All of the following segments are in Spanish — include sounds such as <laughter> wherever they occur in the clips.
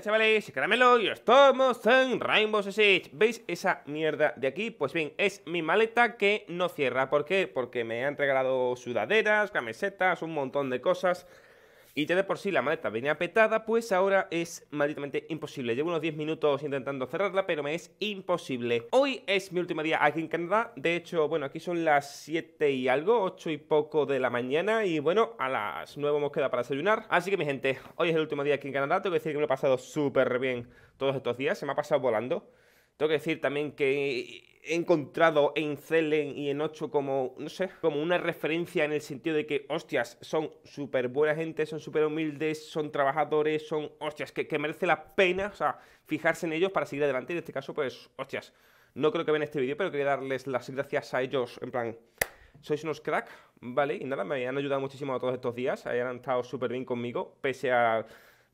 chavales, chavales, caramelo y estamos en Rainbow Six ¿Veis esa mierda de aquí? Pues bien, es mi maleta que no cierra ¿Por qué? Porque me han regalado sudaderas, camisetas, un montón de cosas y ya de por sí la maleta venía petada, pues ahora es malditamente imposible. Llevo unos 10 minutos intentando cerrarla, pero me es imposible. Hoy es mi último día aquí en Canadá. De hecho, bueno, aquí son las 7 y algo, 8 y poco de la mañana. Y bueno, a las 9 hemos quedado para desayunar. Así que, mi gente, hoy es el último día aquí en Canadá. Tengo que decir que me lo he pasado súper bien todos estos días. Se me ha pasado volando. Tengo que decir también que he encontrado en Zelen y en 8 como, no sé, como una referencia en el sentido de que, hostias, son súper buena gente, son súper humildes, son trabajadores, son, hostias, que, merece la pena, o sea, fijarse en ellos para seguir adelante. en este caso, pues, hostias, no creo que vean este vídeo, pero quería darles las gracias a ellos, en plan, sois unos crack, ¿vale? Y nada, me han ayudado muchísimo todos estos días, han estado súper bien conmigo, pese a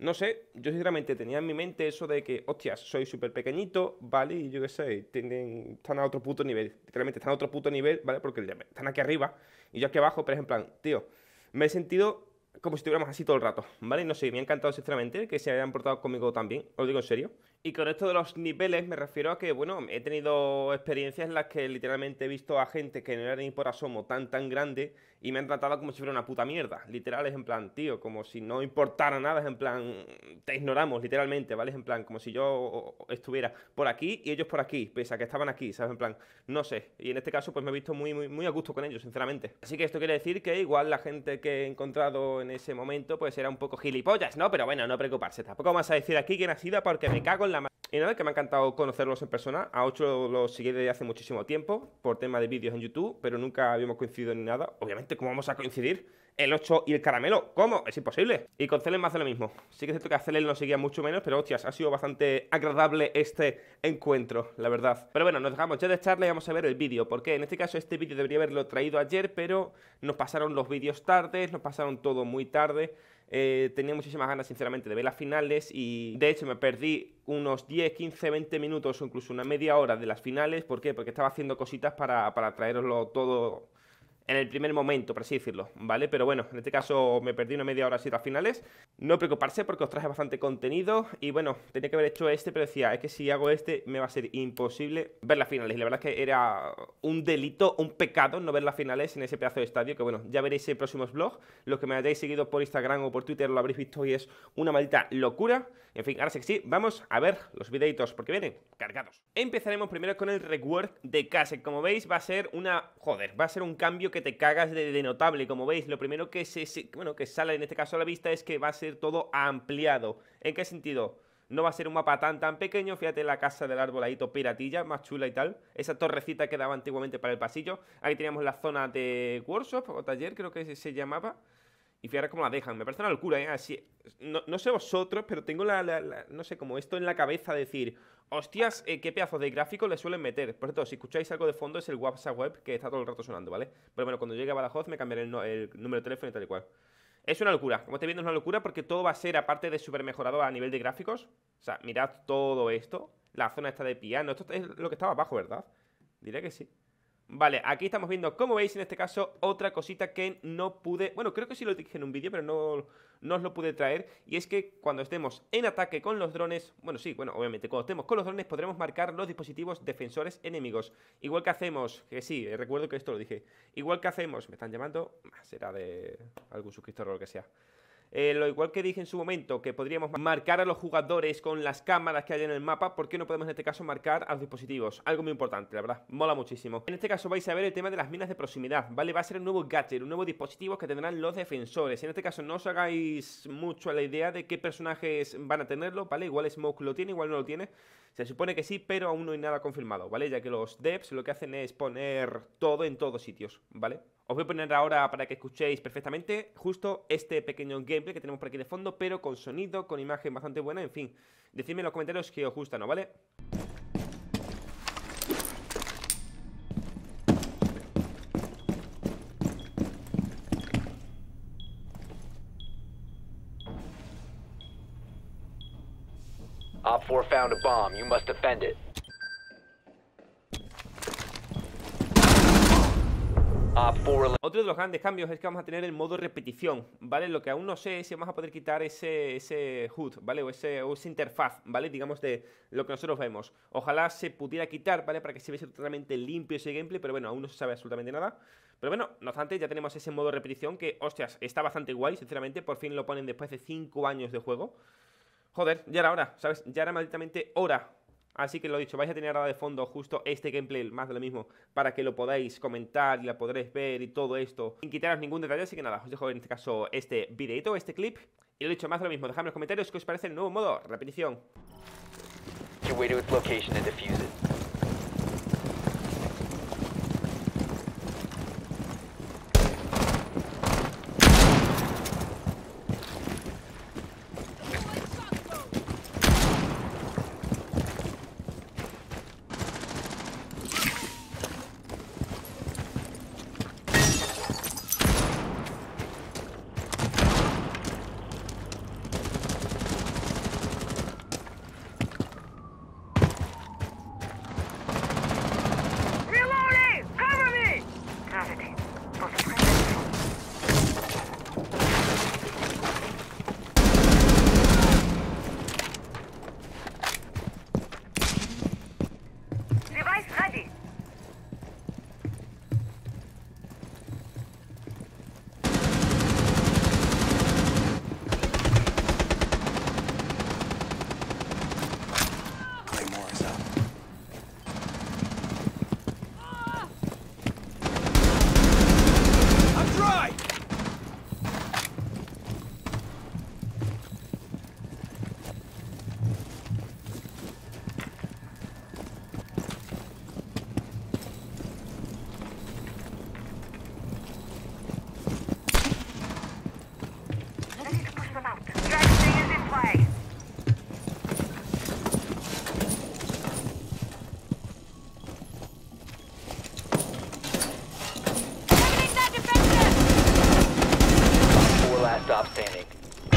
no sé, yo sinceramente tenía en mi mente eso de que, hostias, soy súper pequeñito, ¿vale? Y yo qué sé, tienen, están a otro puto nivel. Literalmente están a otro puto nivel, ¿vale? Porque están aquí arriba y yo aquí abajo, pero es en plan, tío, me he sentido como si estuviéramos así todo el rato, ¿vale? No sé, me ha encantado sinceramente que se hayan portado conmigo también, os digo en serio. Y con esto de los niveles me refiero a que, bueno, he tenido experiencias en las que literalmente he visto a gente que no era ni por asomo tan tan grande y me han tratado como si fuera una puta mierda. Literal es en plan, tío, como si no importara nada, es en plan, te ignoramos literalmente, ¿vale? Es en plan, como si yo estuviera por aquí y ellos por aquí, pese a que estaban aquí, ¿sabes? En plan, no sé. Y en este caso pues me he visto muy, muy, muy a gusto con ellos, sinceramente. Así que esto quiere decir que igual la gente que he encontrado en ese momento pues era un poco gilipollas, ¿no? Pero bueno, no preocuparse, tampoco vas a decir aquí que nacida porque me cago en y nada, que me ha encantado conocerlos en persona. A 8 los seguí desde hace muchísimo tiempo por tema de vídeos en YouTube, pero nunca habíamos coincidido ni nada. Obviamente, ¿cómo vamos a coincidir? El 8 y el caramelo. ¿Cómo? Es imposible. Y con Celen me hace lo mismo. Sí que es cierto que a Celen lo seguía mucho menos, pero hostias, ha sido bastante agradable este encuentro, la verdad. Pero bueno, nos dejamos ya de charla y vamos a ver el vídeo, porque en este caso este vídeo debería haberlo traído ayer, pero nos pasaron los vídeos tardes, nos pasaron todo muy tarde. Eh, tenía muchísimas ganas, sinceramente, de ver las finales y de hecho me perdí unos 10, 15, 20 minutos o incluso una media hora de las finales. ¿Por qué? Porque estaba haciendo cositas para, para traeroslo todo en el primer momento, por así decirlo, ¿vale? Pero bueno, en este caso me perdí una media hora así las finales. No preocuparse porque os traje bastante contenido y bueno, tenía que haber hecho este, pero decía, es que si hago este me va a ser imposible ver las finales. Y la verdad es que era un delito, un pecado no ver las finales en ese pedazo de estadio, que bueno, ya veréis en próximos vlogs. Los que me hayáis seguido por Instagram o por Twitter lo habréis visto y es una maldita locura. En fin, ahora sí que sí, vamos a ver los videitos porque vienen cargados. Empezaremos primero con el rework de casa Como veis va a ser una... joder, va a ser un cambio que te cagas de, notable. Como veis, lo primero que, bueno, que sale en este caso a la vista es que va a ser todo ampliado. ¿En qué sentido? No va a ser un mapa tan tan pequeño, fíjate la casa del Ahí piratilla, más chula y tal. Esa torrecita que daba antiguamente para el pasillo. Ahí teníamos la zona de workshop o taller, creo que se llamaba. Y fijaros cómo la dejan. Me parece una locura, ¿eh? Así, no, sé vosotros, pero tengo la, No sé, como esto en la cabeza de decir. Hostias, eh, qué pedazos de gráfico le suelen meter. Por cierto, si escucháis algo de fondo es el WhatsApp web que está todo el rato sonando, ¿vale? Pero bueno, cuando llegue a Badajoz me cambiaré el, número de teléfono y tal y cual. Es una locura. Como estáis viendo, es una locura porque todo va a ser, aparte de súper mejorado a nivel de gráficos. O sea, mirad todo esto. La zona está de piano. Esto es lo que estaba abajo, ¿verdad? Diré que sí. Vale, aquí estamos viendo, como veis en este caso, otra cosita que no pude... Bueno, creo que sí lo dije en un vídeo, pero no, no os lo pude traer. Y es que cuando estemos en ataque con los drones... Bueno, sí, bueno, obviamente, cuando estemos con los drones podremos marcar los dispositivos defensores enemigos. Igual que hacemos... Que sí, eh, recuerdo que esto lo dije. Igual que hacemos... Me están llamando... Será de algún suscriptor o lo que sea. Eh, lo igual que dije en su momento, que podríamos marcar a los jugadores con las cámaras que hay en el mapa, ¿por qué no podemos en este caso marcar a los dispositivos? Algo muy importante, la verdad, mola muchísimo. En este caso vais a ver el tema de las minas de proximidad, ¿vale? Va a ser un nuevo gadget, un nuevo dispositivo que tendrán los defensores. En este caso no os hagáis mucho a la idea de qué personajes van a tenerlo, ¿vale? Igual Smoke lo tiene, igual no lo tiene. Se supone que sí, pero aún no hay nada confirmado, ¿vale? Ya que los devs lo que hacen es poner todo en todos sitios, ¿vale? Os voy a poner ahora para que escuchéis perfectamente justo este pequeño gameplay que tenemos por aquí de fondo, pero con sonido, con imagen bastante buena, en fin. Decidme en los comentarios que os gusta, ¿no? ¿Vale? Op 4 bomb. Otro de los grandes cambios es que vamos a tener el modo repetición, ¿vale? Lo que aún no sé es si vamos a poder quitar ese, ese HUD, ¿vale? O, ese, esa interfaz, ¿vale? Digamos de lo que nosotros vemos. Ojalá se pudiera quitar, ¿vale? Para que se viese totalmente limpio ese gameplay, pero bueno, aún no se sabe absolutamente nada. Pero bueno, no obstante, ya tenemos ese modo repetición que, hostias, está bastante guay, sinceramente. Por fin lo ponen después de 5 años de juego. Joder, ya era hora, ¿sabes? Ya era malditamente hora Así que lo dicho, vais a tener ahora de fondo justo este gameplay, más de lo mismo, para que lo podáis comentar y la podréis ver y todo esto, sin quitaros ningún detalle, así que nada, os dejo en este caso este videito, este clip, y lo dicho, más de lo mismo, dejadme en los comentarios qué os parece el nuevo modo, repetición.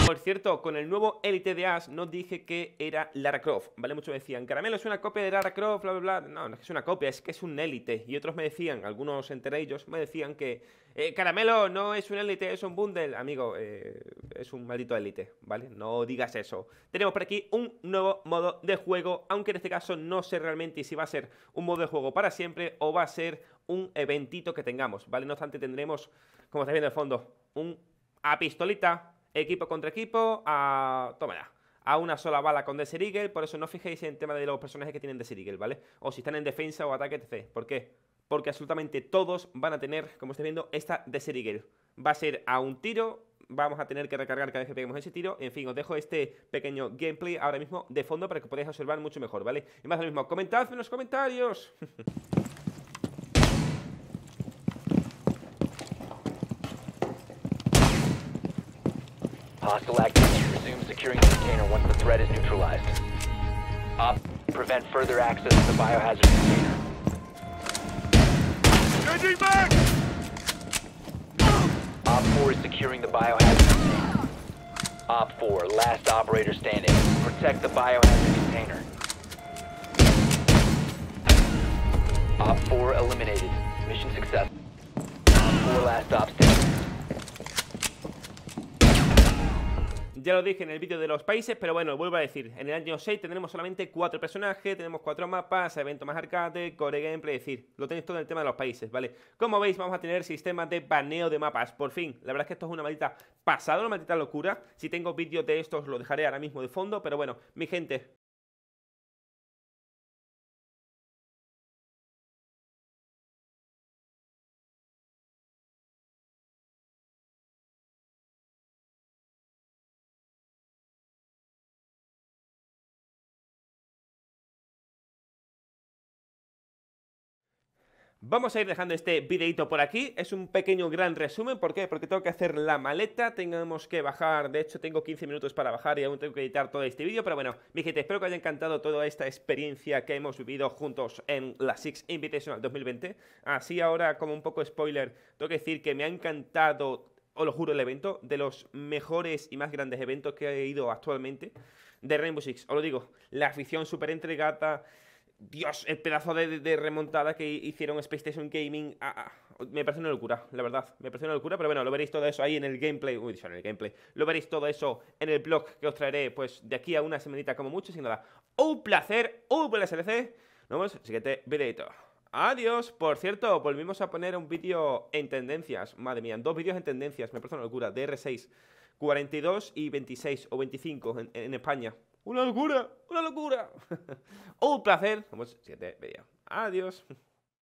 Por cierto, con el nuevo Elite de As no dije que era Lara Croft, ¿vale? Muchos me decían, Caramelo es una copia de Lara Croft, bla, bla, bla. No, no es que es una copia, es que es un Elite. Y otros me decían, algunos entre ellos, me decían que eh, Caramelo no es un Elite, es un bundle. Amigo, eh, es un maldito Elite, ¿vale? No digas eso. Tenemos por aquí un nuevo modo de juego, aunque en este caso no sé realmente si va a ser un modo de juego para siempre o va a ser un eventito que tengamos, ¿vale? No obstante, tendremos, como estáis viendo en el fondo, un a pistolita, equipo contra equipo, a... toma a una sola bala con Desert Eagle, por eso no fijéis en el tema de los personajes que tienen Desert Eagle, ¿vale? O si están en defensa o ataque, etc. ¿Por qué? Porque absolutamente todos van a tener, como estáis viendo, esta Desert Eagle. Va a ser a un tiro, vamos a tener que recargar cada vez que peguemos ese tiro. En fin, os dejo este pequeño gameplay ahora mismo de fondo para que podáis observar mucho mejor, ¿vale? Y más lo mismo, comentadme en los comentarios. <laughs> Hostile activity. Resume securing the container once the threat is neutralized. Op, prevent further access to the biohazard container. Changing back! Op 4 is securing the biohazard container. Op 4, last operator standing. Protect the biohazard container. Op 4 eliminated. Mission success. Op 4 last op standing. ya lo dije en el vídeo de los países, pero bueno, vuelvo a decir, en el año 6 tendremos solamente 4 personajes, tenemos 4 mapas, evento más arcade, core gameplay, es decir, lo tenéis todo en el tema de los países, ¿vale? Como veis, vamos a tener sistemas de baneo de mapas, por fin, la verdad es que esto es una maldita pasada, una maldita locura, si tengo vídeos de estos lo dejaré ahora mismo de fondo, pero bueno, mi gente, Vamos a ir dejando este videito por aquí, es un pequeño gran resumen, ¿por qué? Porque tengo que hacer la maleta, tenemos que bajar, de hecho tengo 15 minutos para bajar y aún tengo que editar todo este vídeo, pero bueno, mi gente, espero que haya encantado toda esta experiencia que hemos vivido juntos en la Six Invitational 2020, así ahora como un poco spoiler, tengo que decir que me ha encantado, os lo juro, el evento, de los mejores y más grandes eventos que he ido actualmente de Rainbow Six, os lo digo, la afición súper entregada Dios, el pedazo de, remontada que hicieron Space Station Gaming. Ah, ah, me parece una locura, la verdad. Me parece una locura, pero bueno, lo veréis todo eso ahí en el gameplay. Uy, en el gameplay. Lo veréis todo eso en el blog que os traeré, pues, de aquí a una semanita como mucho. Sin nada, un placer, un SLC ¿eh? Nos vemos en el siguiente videito. Adiós. Por cierto, volvimos a poner un vídeo en tendencias. Madre mía, dos vídeos en tendencias. Me parece una locura. DR6, 42 y 26 o 25 en España. ¡Una locura! ¡Una locura! ¡Un <laughs> placer! Nos vemos siguiente ¡Adiós!